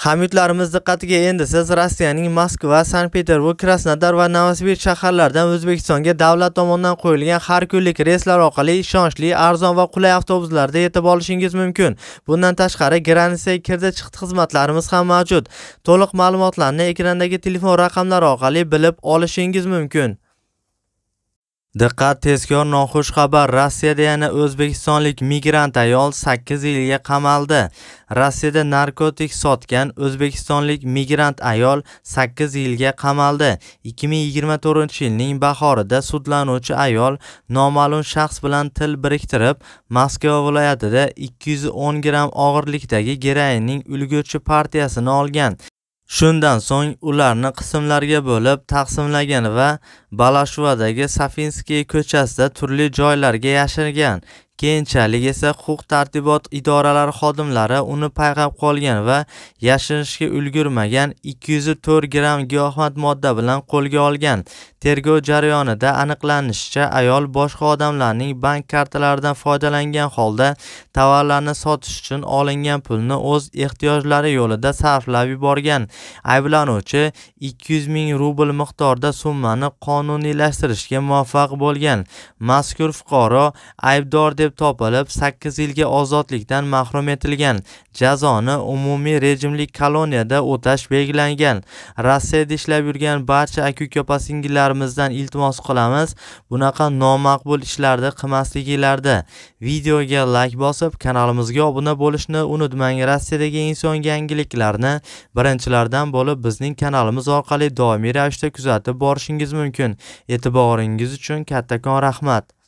Hamidlarimiz diqqatiga endi siz Rossiyaning Moskva, Sankt-Peterburg, Krasnodar va Novosibir shaharlaridan O'zbekistonga davlat tomonidan qo'yilgan har kunlik reyslar orqali ishonchli, arzon va qulay avtobuslarda yetib olishingiz mumkin. Bundan tashqari, granitsa kirdi-chiqdi xizmatlarimiz ham mavjud. To'liq ma'lumotlarni ekrandagi telefon raqamlari orqali bilib olishingiz mumkin. Diqqat tezkor noxush xabar. Rossiyada yana o'zbekistonlik migrant ayol 8 yilga qamaldi. Rossiyada narkotik sotgan o'zbekistonlik migrant ayol 8 yilga qamaldi. 2024-yilning bahorida sudlanuvchi ayol noma'lum shaxs bilan til biriktirib, Moskva viloyatida 210 gram og'irlikdagi geroinning ulgurji partiyasini olgan. Shundan so'ng ularni qismlarga bo'lib taqsimlagan va Balashuvadagi Safinskiy ko'chasida turli joylarga yashirgan. Keyinchalik esa huquq-tartibot idoralari xodimlari uni payqab qolgan va yashirinishga ulgurmagan 204 gram giyohvand modda bilan qo'lga olgan. Tergov jarayonida aniqlanishicha, ayol boshqa odamlarning bank kartalaridan foydalangan holda tovarlarni sotish uchun olingan pulni o'z ehtiyojlari yo'lida sarflab yuborgan. Ayblanuvchi 200 ming rubl miqdorda summani qonuniylashtirishga muvaffaq bo'lgan. Mazkur fuqaro aybdor deb deb topilib, 8 yilga ozodlikdan mahrum etilgan. Jazoni umumiy rejimli koloniyada o'tash belgilangan. Rossiyada ishlab yurgan barcha aka-uka singillarimizdan iltimos qilamiz, bunaqa nomaqbul ishlarni qilmasligilarda Videoga like bosib, kanalimizga obuna bo'lishni unutmang. Rossiyadagi eng so'nggi yangiliklarni birinchilardan bo'lib bizning kanalimiz orqali doimiy ravishda kuzatib borishingiz mumkin. E'tiboringiz uchun kattakon rahmat.